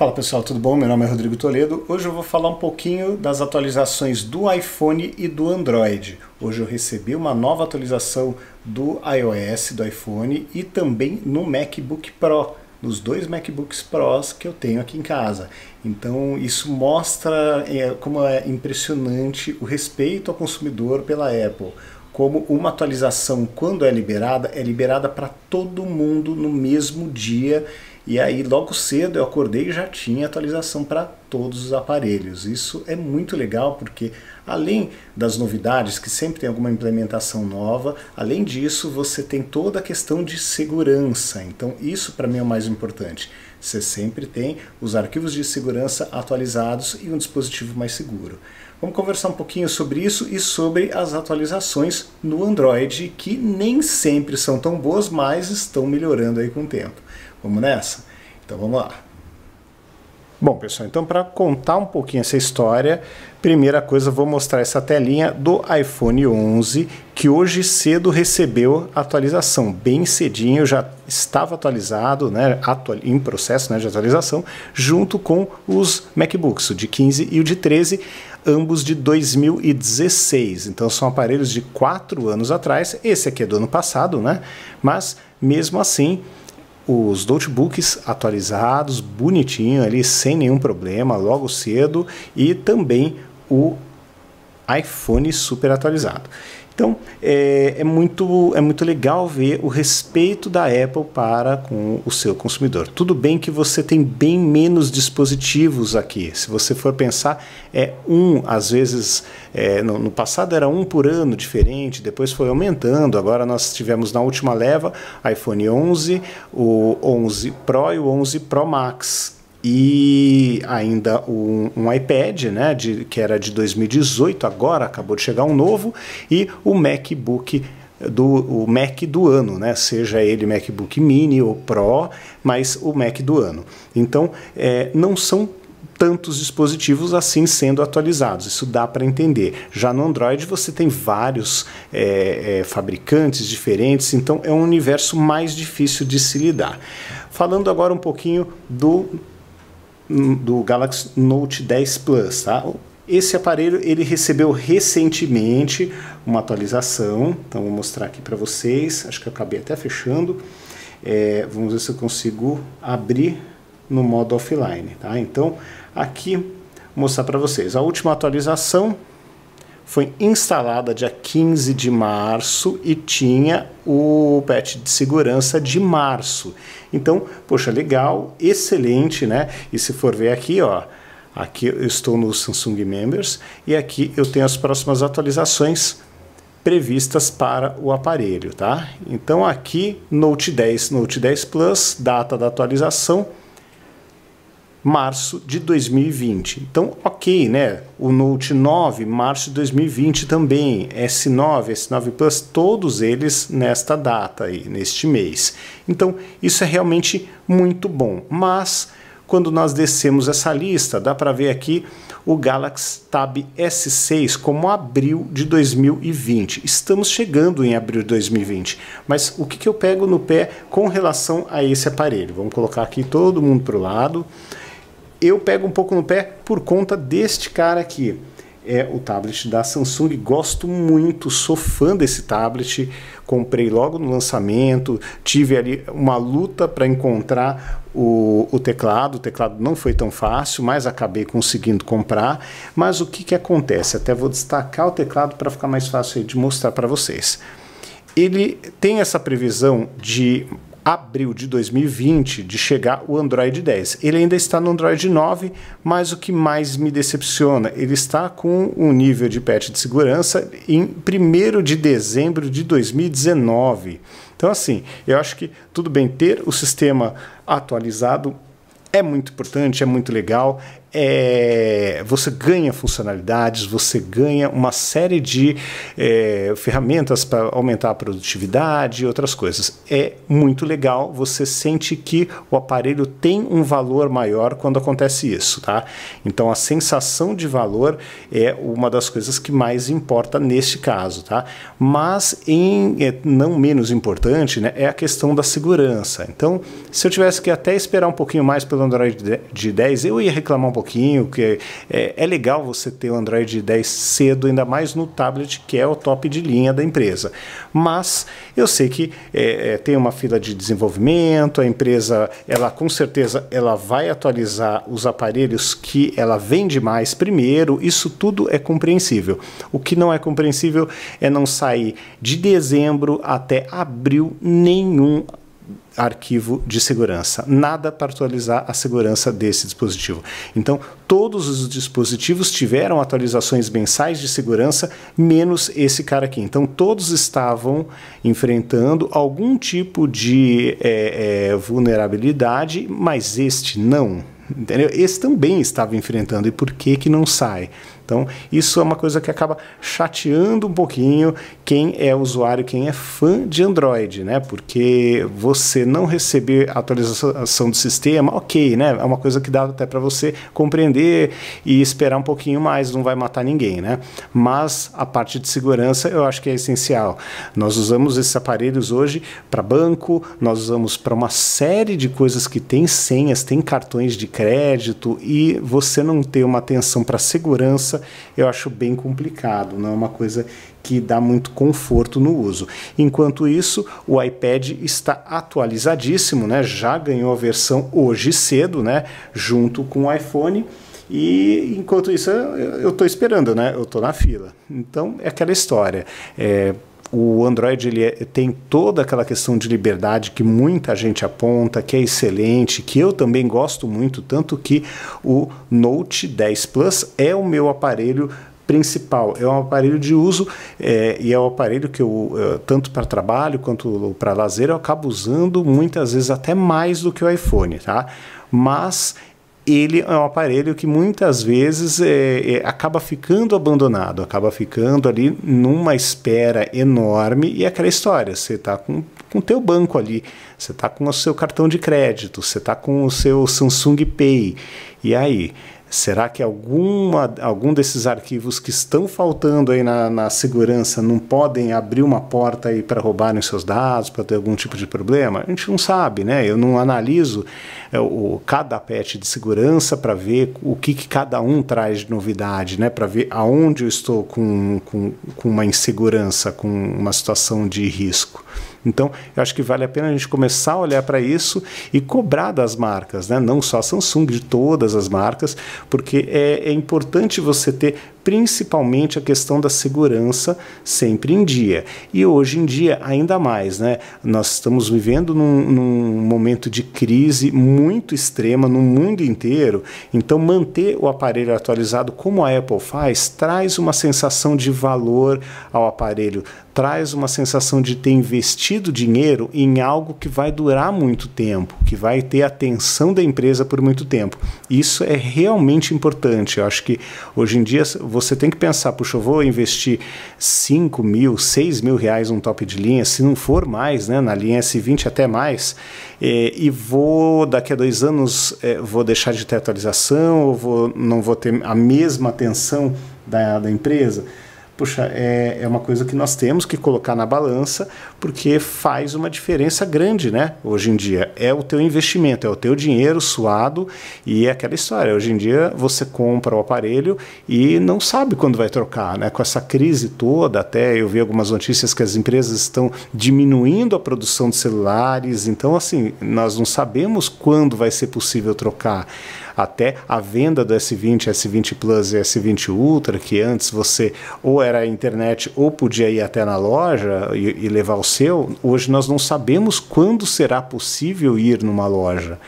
Fala pessoal, tudo bom? Meu nome é Rodrigo Toledo. Hoje eu vou falar um pouquinho das atualizações do iPhone e do Android. Hoje eu recebi uma nova atualização do iOS do iPhone e também no MacBook Pro, nos dois MacBooks Pros que eu tenho aqui em casa. Então isso mostra é, como é impressionante o respeito ao consumidor pela Apple como uma atualização, quando é liberada, é liberada para todo mundo no mesmo dia e aí logo cedo eu acordei e já tinha atualização para todos os aparelhos. Isso é muito legal porque além das novidades que sempre tem alguma implementação nova, além disso você tem toda a questão de segurança. Então isso para mim é o mais importante. Você sempre tem os arquivos de segurança atualizados e um dispositivo mais seguro. Vamos conversar um pouquinho sobre isso e sobre as atualizações no Android que nem sempre são tão boas, mas estão melhorando aí com o tempo. Vamos nessa? Então vamos lá. Bom, pessoal, então para contar um pouquinho essa história, primeira coisa vou mostrar essa telinha do iPhone 11, que hoje cedo recebeu atualização, bem cedinho, já estava atualizado, né, atual, em processo né, de atualização, junto com os MacBooks, o de 15 e o de 13, ambos de 2016. Então são aparelhos de 4 anos atrás, esse aqui é do ano passado, né? Mas mesmo assim, os notebooks atualizados, bonitinho ali, sem nenhum problema, logo cedo, e também o iPhone super atualizado. Então é, é, muito, é muito legal ver o respeito da Apple para com o seu consumidor. Tudo bem que você tem bem menos dispositivos aqui. Se você for pensar, é um, às vezes é, no, no, passado era um por ano diferente, depois foi aumentando. Agora nós tivemos na última leva iPhone 11, o 11 Pro e o 11 Pro Max e ainda um, um iPad, né, de, que era de 2018, agora acabou de chegar um novo, e o MacBook do o Mac do ano, né? Seja ele MacBook Mini ou Pro, mas o Mac do ano. Então, é, não são tantos dispositivos assim sendo atualizados. Isso dá para entender. Já no Android você tem vários é, é, fabricantes diferentes, então é um universo mais difícil de se lidar. Falando agora um pouquinho do do Galaxy Note 10 Plus, tá? Esse aparelho ele recebeu recentemente uma atualização, então vou mostrar aqui para vocês. Acho que eu acabei até fechando. É, vamos ver se eu consigo abrir no modo offline, tá? Então aqui mostrar para vocês a última atualização foi instalada dia 15 de março e tinha o patch de segurança de março. Então, poxa, legal, excelente, né? E se for ver aqui, ó, aqui eu estou no Samsung Members e aqui eu tenho as próximas atualizações previstas para o aparelho, tá? Então aqui Note 10, Note 10 Plus, data da atualização março de 2020. Então, ok, né? O Note 9, março de 2020 também, S9, S9 Plus, todos eles nesta data aí, neste mês. Então, isso é realmente muito bom. Mas quando nós descemos essa lista, dá para ver aqui o Galaxy Tab S6 como abril de 2020. Estamos chegando em abril de 2020, mas o que, que eu pego no pé com relação a esse aparelho? Vamos colocar aqui todo mundo para o lado eu pego um pouco no pé por conta deste cara aqui. É o tablet da Samsung, gosto muito, sou fã desse tablet. Comprei logo no lançamento, tive ali uma luta para encontrar o, o, teclado. O teclado não foi tão fácil, mas acabei conseguindo comprar. Mas o que, que acontece? Até vou destacar o teclado para ficar mais fácil de mostrar para vocês. Ele tem essa previsão de abril de 2020 de chegar o Android 10. Ele ainda está no Android 9, mas o que mais me decepciona, ele está com um nível de patch de segurança em 1 de dezembro de 2019. Então assim, eu acho que tudo bem ter o sistema atualizado é muito importante, é muito legal, é, você ganha funcionalidades, você ganha uma série de é, ferramentas para aumentar a produtividade e outras coisas. É muito legal, você sente que o aparelho tem um valor maior quando acontece isso, tá? Então a sensação de valor é uma das coisas que mais importa neste caso, tá? Mas em é, não menos importante, né, é a questão da segurança. Então, se eu tivesse que até esperar um pouquinho mais pelo Android de 10, eu ia reclamar um pouquinho, que é, é legal você ter o Android 10 cedo, ainda mais no tablet que é o top de linha da empresa. Mas eu sei que é, é, tem uma fila de desenvolvimento, a empresa, ela com certeza, ela vai atualizar os aparelhos que ela vende mais primeiro, isso tudo é compreensível. O que não é compreensível é não sair de dezembro até abril nenhum arquivo de segurança. Nada para atualizar a segurança desse dispositivo. Então, todos os dispositivos tiveram atualizações mensais de segurança, menos esse cara aqui. Então, todos estavam enfrentando algum tipo de é, é, vulnerabilidade, mas este não. Entendeu? Esse também estava enfrentando. E por que, que não sai? Então, isso é uma coisa que acaba chateando um pouquinho quem é usuário, quem é fã de Android, né? Porque você não receber atualização do sistema, ok, né? É uma coisa que dá até para você compreender e esperar um pouquinho mais, não vai matar ninguém, né? Mas a parte de segurança eu acho que é essencial. Nós usamos esses aparelhos hoje para banco, nós usamos para uma série de coisas que tem senhas, tem cartões de crédito e você não ter uma atenção para segurança eu acho bem complicado, não é uma coisa que dá muito conforto no uso. Enquanto isso, o iPad está atualizadíssimo, né? Já ganhou a versão hoje cedo, né? Junto com o iPhone. E enquanto isso, eu estou esperando, né? Eu estou na fila. Então é aquela história. É, o Android ele é, tem toda aquela questão de liberdade que muita gente aponta, que é excelente, que eu também gosto muito, tanto que o Note 10 Plus é o meu aparelho principal. É um aparelho de uso é, e é um aparelho que eu, eu é, tanto para trabalho quanto para lazer, eu acabo usando muitas vezes até mais do que o iPhone, tá? Mas ele é um aparelho que muitas vezes é, é, acaba ficando abandonado, acaba ficando ali numa espera enorme e é aquela história, você está com o teu banco ali, você está com o seu cartão de crédito, você está com o seu Samsung Pay, e aí? Será que alguma, algum desses arquivos que estão faltando aí na, na segurança não podem abrir uma porta aí para roubarem seus dados, para ter algum tipo de problema? A gente não sabe, né? Eu não analiso é, o, cada patch de segurança para ver o que, que, cada um traz de novidade, né? Para ver aonde eu estou com, com, com uma insegurança, com uma situação de risco. Então, eu acho que vale a pena a gente começar a olhar para isso e cobrar das marcas, né? não só a Samsung, de todas as marcas, porque é, é importante você ter principalmente a questão da segurança sempre em dia. E hoje em dia, ainda mais, né? Nós estamos vivendo num, num momento de crise muito extrema no mundo inteiro, então manter o aparelho atualizado como a Apple faz traz uma sensação de valor ao aparelho, traz uma sensação de ter investido dinheiro em algo que vai durar muito tempo, que vai ter a atenção da empresa por muito tempo. Isso é realmente importante. Eu acho que hoje em dia você você tem que pensar, puxa, eu vou investir 5 mil, 6 mil reais num top de linha, se não for mais, né, na linha S20 até mais, é, e vou, daqui a dois anos, é, vou deixar de ter atualização, ou vou, não vou ter a mesma atenção da, da empresa poxa, é, é uma coisa que nós temos que colocar na balança, porque faz uma diferença grande, né? Hoje em dia. É o teu investimento, é o teu dinheiro suado e é aquela história. Hoje em dia você compra o aparelho e não sabe quando vai trocar, né? Com essa crise toda, até eu vi algumas notícias que as empresas estão diminuindo a produção de celulares, então assim, nós não sabemos quando vai ser possível trocar até a venda do S20, S20 Plus e S20 Ultra, que antes você ou era a internet ou podia ir até na loja e, e levar o seu, hoje nós não sabemos quando será possível ir numa loja.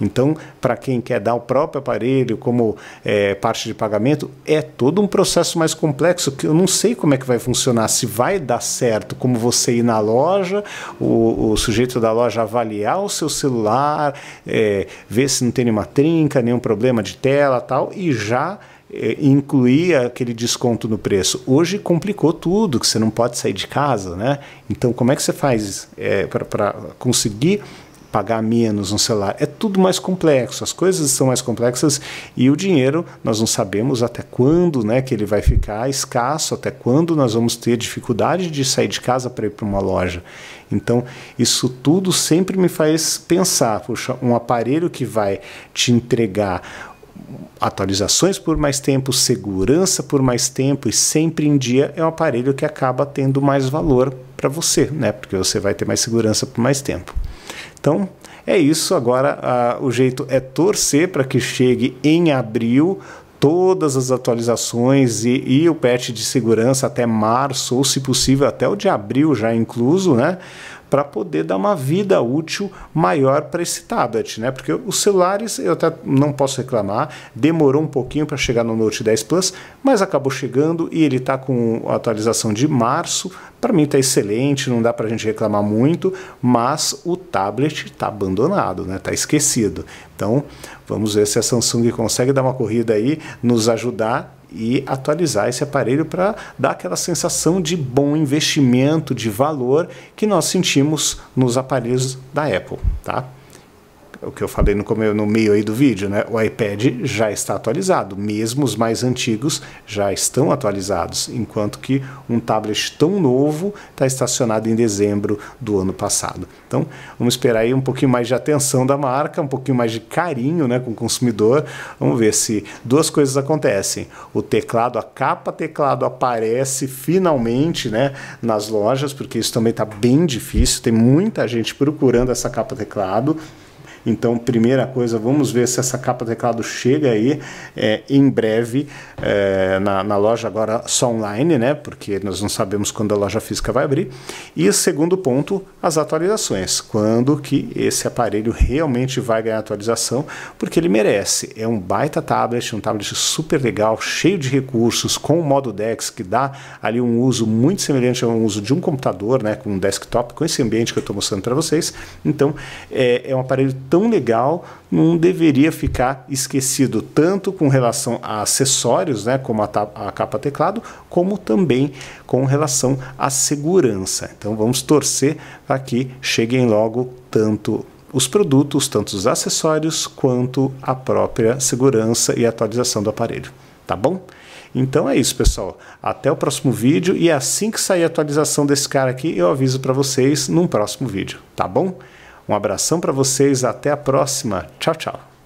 Então, para quem quer dar o próprio aparelho como é, parte de pagamento, é todo um processo mais complexo que eu não sei como é que vai funcionar, se vai dar certo, como você ir na loja, o, o sujeito da loja avaliar o seu celular, é, ver se não tem nenhuma trinca, nenhum problema de tela tal, e já é, incluir aquele desconto no preço. Hoje complicou tudo, que você não pode sair de casa, né? Então, como é que você faz é, para conseguir pagar menos no celular. É tudo mais complexo, as coisas são mais complexas e o dinheiro nós não sabemos até quando né, que ele vai ficar escasso, até quando nós vamos ter dificuldade de sair de casa para ir para uma loja. Então, isso tudo sempre me faz pensar: puxa, um aparelho que vai te entregar atualizações por mais tempo, segurança por mais tempo e sempre em dia é um aparelho que acaba tendo mais valor para você, né? Porque você vai ter mais segurança por mais tempo. Então, é isso. Agora, a, o jeito é torcer para que chegue em abril todas as atualizações e, e, o patch de segurança até março, ou se possível até o de abril já incluso, né? para poder dar uma vida útil maior para esse tablet, né? Porque os celulares, eu até não posso reclamar, demorou um pouquinho para chegar no Note 10 Plus, mas acabou chegando e ele está com a atualização de março. Para mim está excelente, não dá para a gente reclamar muito, mas o tablet está abandonado, né? Está esquecido. Então, vamos ver se a Samsung consegue dar uma corrida aí, nos ajudar e atualizar esse aparelho para dar aquela sensação de bom investimento, de valor que nós sentimos nos aparelhos da Apple, tá? o que eu falei no, no meio aí do vídeo, né? O iPad já está atualizado, mesmo os mais antigos já estão atualizados, enquanto que um tablet tão novo está estacionado em dezembro do ano passado. Então, vamos esperar aí um pouquinho mais de atenção da marca, um pouquinho mais de carinho, né, com o consumidor. Vamos ver se duas coisas acontecem. O teclado, a capa teclado aparece finalmente, né, nas lojas, porque isso também está bem difícil, tem muita gente procurando essa capa teclado. Então, primeira coisa, vamos ver se essa capa de teclado chega aí é, em breve é, na, na, loja agora só online, né? Porque nós não sabemos quando a loja física vai abrir. E segundo ponto, as atualizações. Quando que esse aparelho realmente vai ganhar atualização? Porque ele merece. É um baita tablet, um tablet super legal, cheio de recursos, com o modo DeX que dá ali um uso muito semelhante ao uso de um computador, né? Com um desktop, com esse ambiente que eu estou mostrando para vocês. Então, é, é um aparelho tão legal não deveria ficar esquecido tanto com relação a acessórios, né, como a, a capa teclado, como também com relação à segurança. Então vamos torcer para que cheguem logo tanto os produtos, tanto os acessórios quanto a própria segurança e atualização do aparelho, tá bom? Então é isso, pessoal. Até o próximo vídeo e assim que sair a atualização desse cara aqui, eu aviso para vocês num próximo vídeo, tá bom? Um abração para vocês, até a próxima. Tchau, tchau.